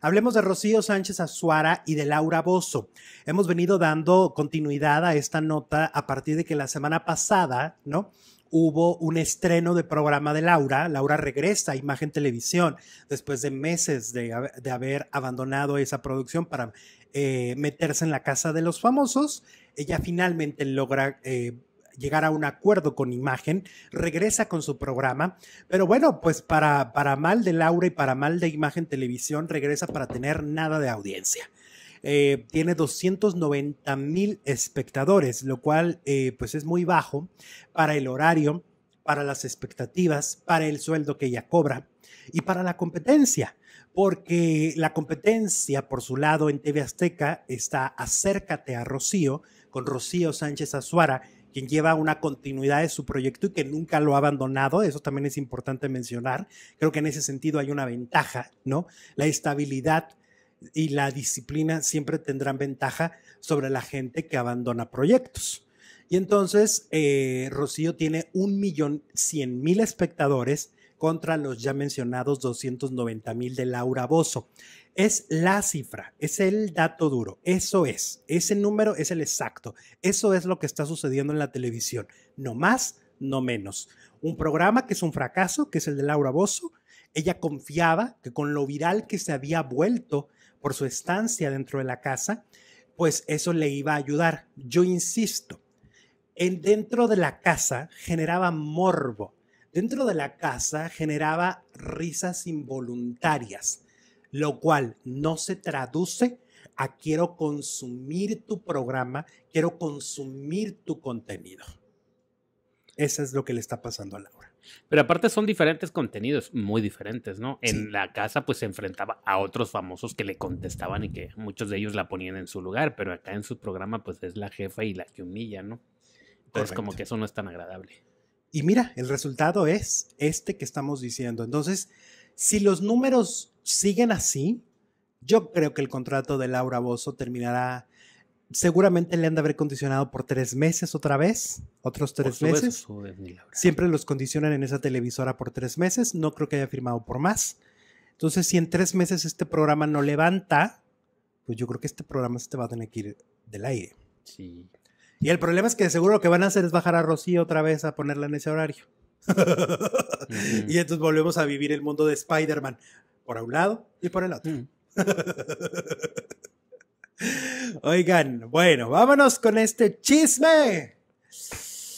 Hablemos de Rocío Sánchez Azuara y de Laura Bozo. Hemos venido dando continuidad a esta nota a partir de que la semana pasada, ¿no? Hubo un estreno de programa de Laura. Laura regresa a Imagen Televisión después de meses de, haber abandonado esa producción para eh, meterse en la casa de los famosos. Ella finalmente logra eh, llegar a un acuerdo con imagen, regresa con su programa, pero bueno, pues para, para mal de Laura y para mal de imagen televisión, regresa para tener nada de audiencia. Eh, tiene 290 mil espectadores, lo cual eh, pues es muy bajo para el horario, para las expectativas, para el sueldo que ella cobra y para la competencia, porque la competencia por su lado en TV Azteca está Acércate a Rocío con Rocío Sánchez Azuara, quien lleva una continuidad de su proyecto y que nunca lo ha abandonado. Eso también es importante mencionar. Creo que en ese sentido hay una ventaja, ¿no? La estabilidad y la disciplina siempre tendrán ventaja sobre la gente que abandona proyectos. Y entonces, eh, Rocío tiene un millón cien mil espectadores contra los ya mencionados 290 mil de Laura Bozo. Es la cifra, es el dato duro, eso es, ese número es el exacto, eso es lo que está sucediendo en la televisión, no más, no menos. Un programa que es un fracaso, que es el de Laura Bozo, ella confiaba que con lo viral que se había vuelto por su estancia dentro de la casa, pues eso le iba a ayudar. Yo insisto, en, dentro de la casa generaba morbo, dentro de la casa generaba risas involuntarias, lo cual no se traduce a quiero consumir tu programa, quiero consumir tu contenido. Eso es lo que le está pasando a Laura. Pero aparte son diferentes contenidos, muy diferentes, ¿no? En la casa pues se enfrentaba a otros famosos que le contestaban y que muchos de ellos la ponían en su lugar, pero acá en su programa pues es la jefa y la que humilla, ¿no? Entonces como que eso no es tan agradable. Y mira, el resultado es este que estamos diciendo. Entonces, si los números siguen así, yo creo que el contrato de Laura Bozo terminará, seguramente le han de haber condicionado por tres meses otra vez, otros tres meses. Siempre los condicionan en esa televisora por tres meses, no creo que haya firmado por más. Entonces, si en tres meses este programa no levanta, pues yo creo que este programa se te va a tener que ir del aire. Sí. Y el problema es que seguro lo que van a hacer es bajar a Rocío otra vez a ponerla en ese horario. Y entonces volvemos a vivir el mundo de Spider-Man por un lado y por el otro. Oigan, bueno, vámonos con este chisme.